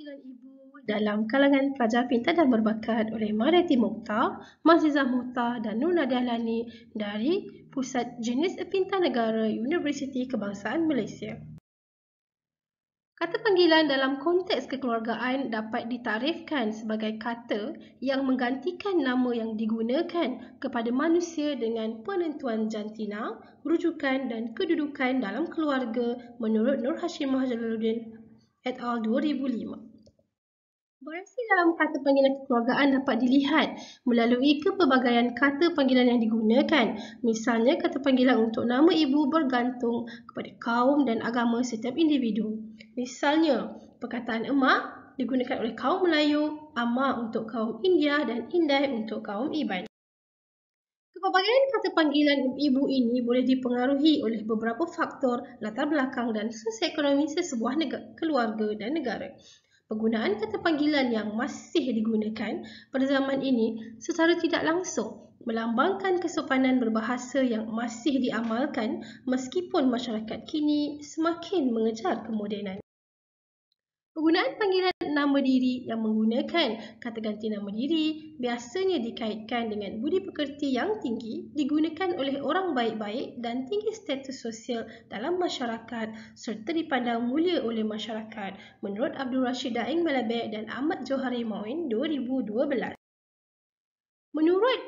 panggilan ibu dalam kalangan pelajar pintar dan berbakat oleh Mariti Mokhtar, Mazizah Mokhtar dan Nur Nadialani dari Pusat Jenis Pintar Negara Universiti Kebangsaan Malaysia. Kata panggilan dalam konteks kekeluargaan dapat ditarifkan sebagai kata yang menggantikan nama yang digunakan kepada manusia dengan penentuan jantina, rujukan dan kedudukan dalam keluarga menurut Nur Hashimah Jalaluddin et al. 2005. Variasi dalam kata panggilan kekeluargaan dapat dilihat melalui kepelbagaian kata panggilan yang digunakan. Misalnya, kata panggilan untuk nama ibu bergantung kepada kaum dan agama setiap individu. Misalnya, perkataan emak digunakan oleh kaum Melayu, ama untuk kaum India dan indai untuk kaum Iban. Kepelbagaian kata panggilan ibu ini boleh dipengaruhi oleh beberapa faktor latar belakang dan sosioekonomi sesebuah negara, keluarga dan negara. Penggunaan kata panggilan yang masih digunakan pada zaman ini secara tidak langsung melambangkan kesopanan berbahasa yang masih diamalkan meskipun masyarakat kini semakin mengejar kemodenan. Penggunaan panggilan nama diri yang menggunakan kata ganti nama diri biasanya dikaitkan dengan budi pekerti yang tinggi digunakan oleh orang baik-baik dan tinggi status sosial dalam masyarakat serta dipandang mulia oleh masyarakat menurut Abdul Rashid Daeng Malabek dan Ahmad Johari Moin 2012. Menurut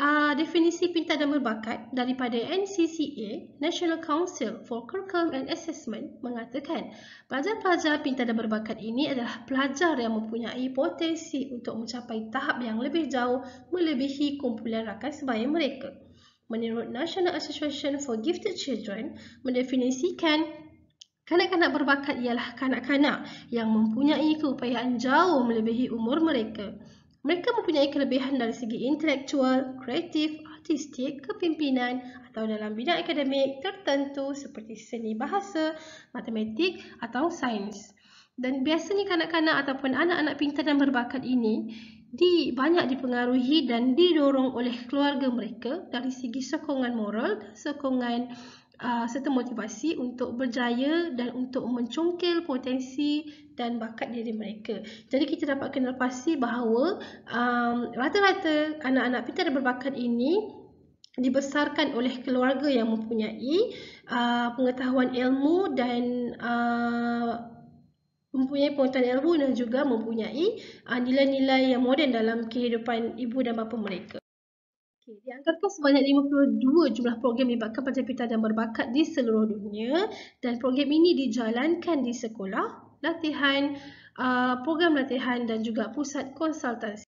uh, definisi pintar dan berbakat daripada NCCA, National Council for Curriculum and Assessment mengatakan pelajar-pelajar pintar dan berbakat ini adalah pelajar yang mempunyai potensi untuk mencapai tahap yang lebih jauh melebihi kumpulan rakan sebaya mereka. Menurut National Association for Gifted Children, mendefinisikan kanak-kanak berbakat ialah kanak-kanak yang mempunyai keupayaan jauh melebihi umur mereka. Mereka mempunyai kelebihan dari segi intelektual, kreatif, artistik, kepimpinan atau dalam bidang akademik tertentu seperti seni bahasa, matematik atau sains. Dan biasanya kanak-kanak ataupun anak-anak pintar dan berbakat ini di, banyak dipengaruhi dan didorong oleh keluarga mereka dari segi sokongan moral sokongan Uh, serta motivasi untuk berjaya dan untuk mencongkel potensi dan bakat diri mereka. Jadi kita dapat kenal pasti bahawa um, rata-rata anak-anak pintar dan berbakat ini dibesarkan oleh keluarga yang mempunyai uh, pengetahuan ilmu dan uh, mempunyai pengetahuan ilmu dan juga mempunyai uh, nilai-nilai yang moden dalam kehidupan ibu dan bapa mereka. Okay, dianggarkan sebanyak 52 jumlah program melibatkan pencapitan dan berbakat di seluruh dunia dan program ini dijalankan di sekolah, latihan, uh, program latihan dan juga pusat konsultasi.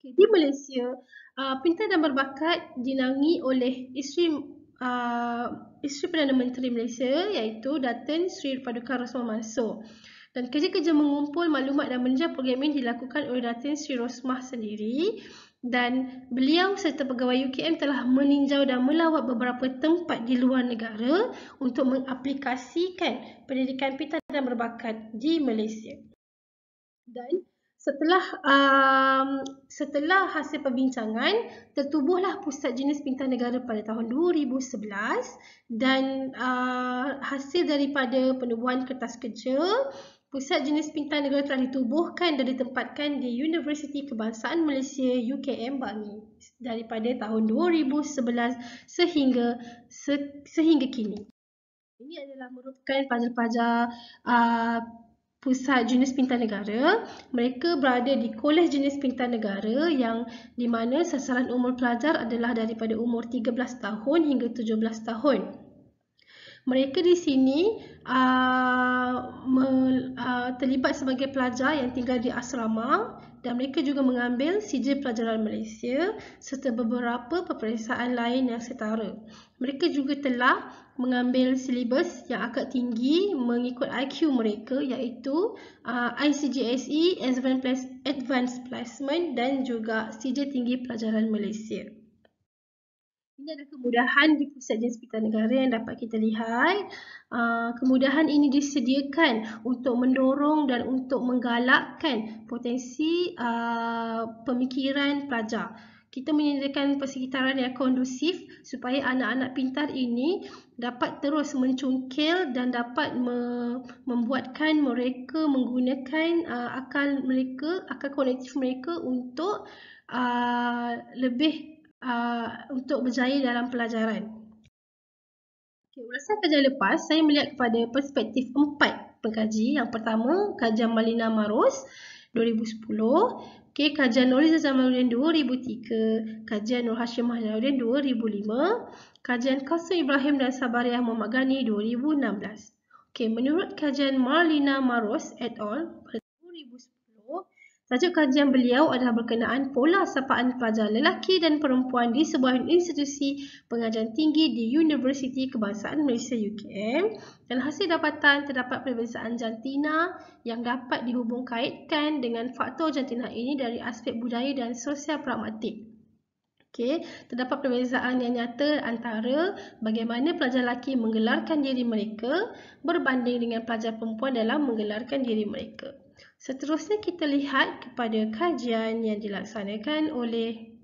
Okay, di Malaysia, uh, pintar dan berbakat dinangi oleh isteri uh, isteri Perdana Menteri Malaysia iaitu Datin Sri Paduka Rosmah Mansor. Dan kerja-kerja mengumpul maklumat dan menjaga program ini dilakukan oleh Datin Sri Rosmah sendiri dan beliau serta pegawai UKM telah meninjau dan melawat beberapa tempat di luar negara untuk mengaplikasikan pendidikan pita dan berbakat di Malaysia. Dan setelah um, setelah hasil perbincangan tertubuhlah pusat jenis pintar negara pada tahun 2011 dan uh, hasil daripada penubuhan kertas kerja Pusat jenis pintar negara telah ditubuhkan dan ditempatkan di Universiti Kebangsaan Malaysia UKM Bangi daripada tahun 2011 sehingga se, sehingga kini. Ini adalah merupakan pelajar-pelajar uh, pusat jenis pintar negara. Mereka berada di kolej jenis pintar negara yang di mana sasaran umur pelajar adalah daripada umur 13 tahun hingga 17 tahun. Mereka di sini uh, terlibat sebagai pelajar yang tinggal di asrama dan mereka juga mengambil sijil pelajaran Malaysia serta beberapa peperiksaan lain yang setara. Mereka juga telah mengambil silibus yang agak tinggi mengikut IQ mereka iaitu uh, ah, ICGSE, Advanced Placement dan juga sijil tinggi pelajaran Malaysia. Ini adalah kemudahan di Pusat Jenis Pita Negara yang dapat kita lihat. Ah, kemudahan ini disediakan untuk mendorong dan untuk menggalakkan potensi ah, pemikiran pelajar. Kita menyediakan persekitaran yang kondusif supaya anak-anak pintar ini dapat terus mencungkil dan dapat membuatkan mereka menggunakan ah, akal mereka, akal kognitif mereka untuk lebih uh, untuk berjaya dalam pelajaran. Okay, Ulasan kerja lepas, saya melihat pada perspektif empat pengkaji. Yang pertama, kajian Malina Maros 2010, okay, kajian Nuriza Zamaluddin 2003, kajian Nur Hashim Mahjaluddin 2005, kajian Kasu Ibrahim dan Sabariah Muhammad Ghani 2016. Okay, menurut kajian Marlina Maros et al. Tajuk kajian beliau adalah berkenaan pola sapaan pelajar lelaki dan perempuan di sebuah institusi pengajian tinggi di Universiti Kebangsaan Malaysia UKM dan hasil dapatan terdapat perbezaan jantina yang dapat dihubungkaitkan dengan faktor jantina ini dari aspek budaya dan sosial pragmatik. Okay. Terdapat perbezaan yang nyata antara bagaimana pelajar lelaki menggelarkan diri mereka berbanding dengan pelajar perempuan dalam menggelarkan diri mereka. Seterusnya kita lihat kepada kajian yang dilaksanakan oleh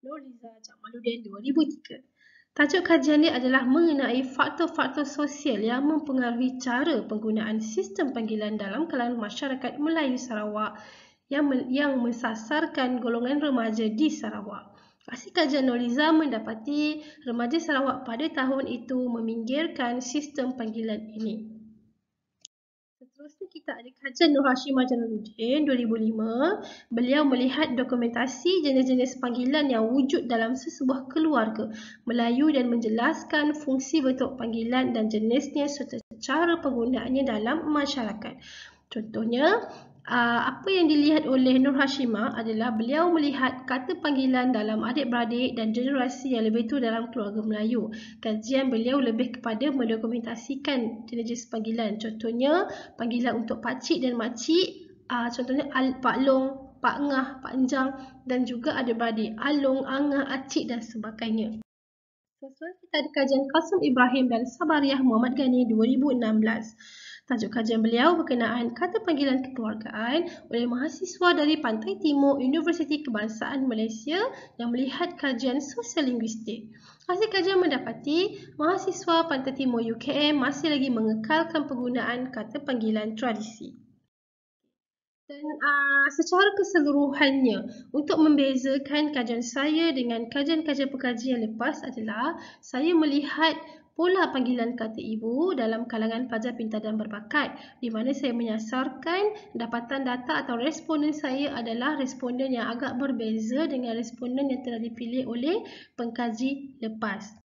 Loriza Jamaluddin 2003. Tajuk kajian ini adalah mengenai faktor-faktor sosial yang mempengaruhi cara penggunaan sistem panggilan dalam kalangan masyarakat Melayu Sarawak yang, yang mensasarkan golongan remaja di Sarawak. Hasil kajian Loriza mendapati remaja Sarawak pada tahun itu meminggirkan sistem panggilan ini kita ada kajian Nur Hashim Majanuddin 2005 beliau melihat dokumentasi jenis-jenis panggilan yang wujud dalam sesebuah keluarga Melayu dan menjelaskan fungsi bentuk panggilan dan jenisnya serta cara penggunaannya dalam masyarakat. Contohnya, Ah, apa yang dilihat oleh Nur Hashimah adalah beliau melihat kata panggilan dalam adik-beradik dan generasi yang lebih tua dalam keluarga Melayu. Kajian beliau lebih kepada mendokumentasikan jenis panggilan. Contohnya, panggilan untuk pakcik dan makcik, uh, ah, contohnya Al Pak Long, Pak Ngah, Pak Enjang dan juga adik-beradik Alung, Angah, Acik dan sebagainya. Sesuai kita ada kajian Kasum Ibrahim dan Sabariah Muhammad Ghani 2016. Tajuk kajian beliau berkenaan kata panggilan kekeluargaan oleh mahasiswa dari Pantai Timur Universiti Kebangsaan Malaysia yang melihat kajian sosial linguistik. Hasil kajian mendapati mahasiswa Pantai Timur UKM masih lagi mengekalkan penggunaan kata panggilan tradisi. Dan uh, secara keseluruhannya, untuk membezakan kajian saya dengan kajian-kajian pekajian lepas adalah saya melihat pula panggilan kata ibu dalam kalangan pelajar pintar dan berbakat di mana saya menyasarkan dapatan data atau responden saya adalah responden yang agak berbeza dengan responden yang telah dipilih oleh pengkaji lepas.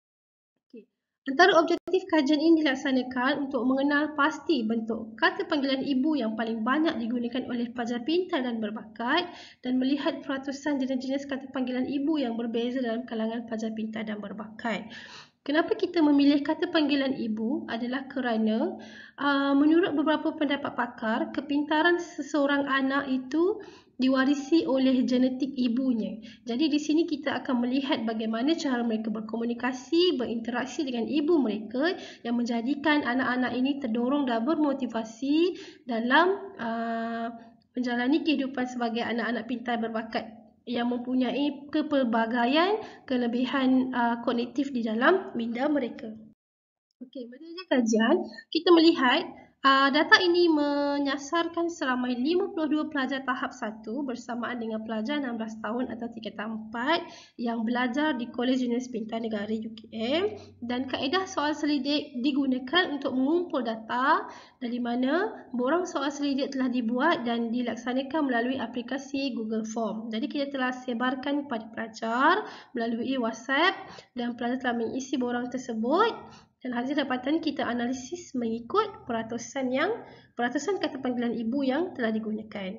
Antara objektif kajian ini dilaksanakan untuk mengenal pasti bentuk kata panggilan ibu yang paling banyak digunakan oleh pelajar pintar dan berbakat dan melihat peratusan jenis-jenis kata panggilan ibu yang berbeza dalam kalangan pelajar pintar dan berbakat. Kenapa kita memilih kata panggilan ibu adalah kerana uh, menurut beberapa pendapat pakar, kepintaran seseorang anak itu diwarisi oleh genetik ibunya. Jadi di sini kita akan melihat bagaimana cara mereka berkomunikasi, berinteraksi dengan ibu mereka yang menjadikan anak-anak ini terdorong dan bermotivasi dalam uh, menjalani kehidupan sebagai anak-anak pintar berbakat yang mempunyai kepelbagaian kelebihan uh, kognitif di dalam minda mereka. Okey, berdasarkan kajian, kita melihat Uh, data ini menyasarkan seramai 52 pelajar tahap 1 bersamaan dengan pelajar 16 tahun atau tingkat 4 yang belajar di Kolej jenis Pintar Negara UKM dan kaedah soal selidik digunakan untuk mengumpul data dari mana borang soal selidik telah dibuat dan dilaksanakan melalui aplikasi Google Form. Jadi kita telah sebarkan kepada pelajar melalui WhatsApp dan pelajar telah mengisi borang tersebut dan hasil dapatan kita analisis mengikut peratusan yang peratusan kata panggilan ibu yang telah digunakan.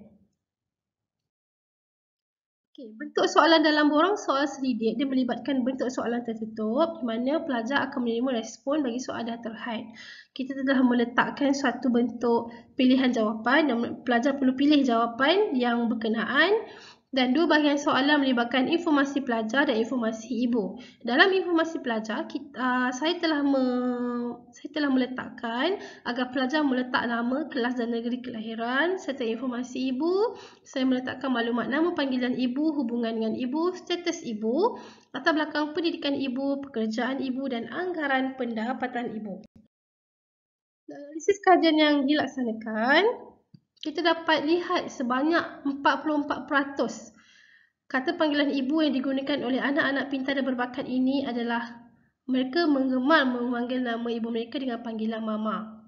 Okey, bentuk soalan dalam borang soal selidik dia melibatkan bentuk soalan tertutup di mana pelajar akan menerima respon bagi soalan dah terhad. Kita telah meletakkan suatu bentuk pilihan jawapan dan pelajar perlu pilih jawapan yang berkenaan dan dua bahagian soalan melibatkan informasi pelajar dan informasi ibu. Dalam informasi pelajar, kita, uh, saya telah me, saya telah meletakkan agar pelajar meletak nama, kelas dan negeri kelahiran serta informasi ibu. Saya meletakkan maklumat nama panggilan ibu, hubungan dengan ibu, status ibu, latar belakang pendidikan ibu, pekerjaan ibu dan anggaran pendapatan ibu. Analisis kajian yang dilaksanakan kita dapat lihat sebanyak 44% kata panggilan ibu yang digunakan oleh anak-anak pintar dan berbakat ini adalah mereka mengemal memanggil nama ibu mereka dengan panggilan mama.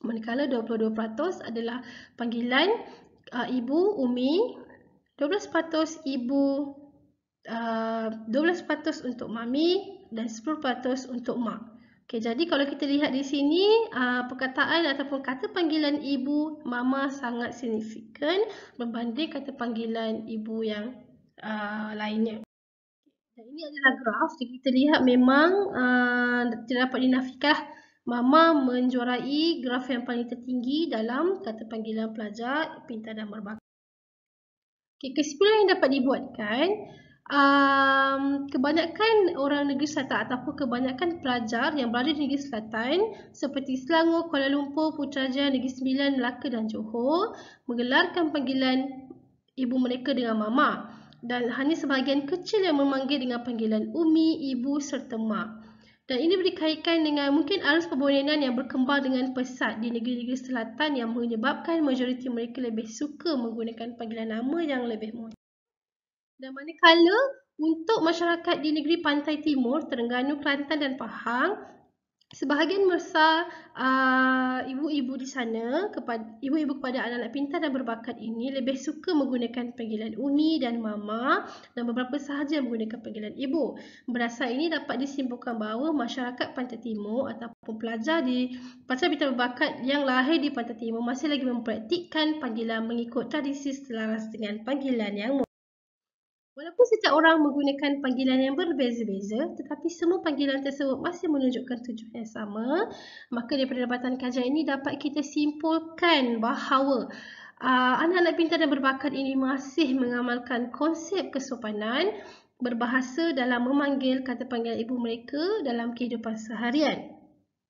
Manakala 22% adalah panggilan uh, ibu umi, 12% ibu uh, 12% untuk mami dan 10% untuk mak. Okay, jadi kalau kita lihat di sini, uh, perkataan ataupun kata panggilan ibu, mama sangat signifikan berbanding kata panggilan ibu yang uh, lainnya. Dan ini adalah graf. Jadi kita lihat memang uh, tidak dapat dinafikan mama menjuarai graf yang paling tertinggi dalam kata panggilan pelajar pintar dan berbakat. Okay, kesimpulan yang dapat dibuatkan adalah um, kebanyakan orang negeri selatan ataupun kebanyakan pelajar yang berada di negeri selatan seperti Selangor, Kuala Lumpur, Putrajaya, Negeri Sembilan, Melaka dan Johor menggelarkan panggilan ibu mereka dengan mama dan hanya sebahagian kecil yang memanggil dengan panggilan umi, ibu serta mak. Dan ini berkaitan dengan mungkin arus perbonenan yang berkembang dengan pesat di negeri-negeri selatan yang menyebabkan majoriti mereka lebih suka menggunakan panggilan nama yang lebih mudah dan manakala untuk masyarakat di negeri pantai timur, Terengganu, Kelantan dan Pahang, sebahagian besar uh, ibu-ibu di sana, kepada, ibu-ibu kepada anak-anak pintar dan berbakat ini lebih suka menggunakan panggilan Uni dan Mama dan beberapa sahaja menggunakan panggilan Ibu. Berdasar ini dapat disimpulkan bahawa masyarakat pantai timur ataupun pelajar di pasal pintar berbakat yang lahir di pantai timur masih lagi mempraktikkan panggilan mengikut tradisi selaras dengan panggilan yang Walaupun setiap orang menggunakan panggilan yang berbeza-beza, tetapi semua panggilan tersebut masih menunjukkan tujuan yang sama, maka daripada dapatan kajian ini dapat kita simpulkan bahawa uh, anak-anak pintar dan berbakat ini masih mengamalkan konsep kesopanan berbahasa dalam memanggil kata panggilan ibu mereka dalam kehidupan seharian.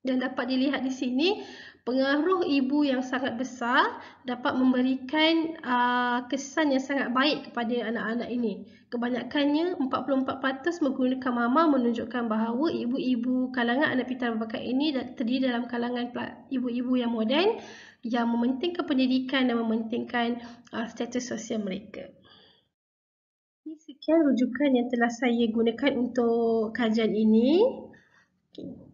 Dan dapat dilihat di sini, pengaruh ibu yang sangat besar dapat memberikan uh, kesan yang sangat baik kepada anak-anak ini. Kebanyakannya 44% menggunakan mama menunjukkan bahawa ibu-ibu kalangan anak pintar berbakat ini terdiri dalam kalangan ibu-ibu yang moden yang mementingkan pendidikan dan mementingkan uh, status sosial mereka. Ini sekian rujukan yang telah saya gunakan untuk kajian ini. Okay.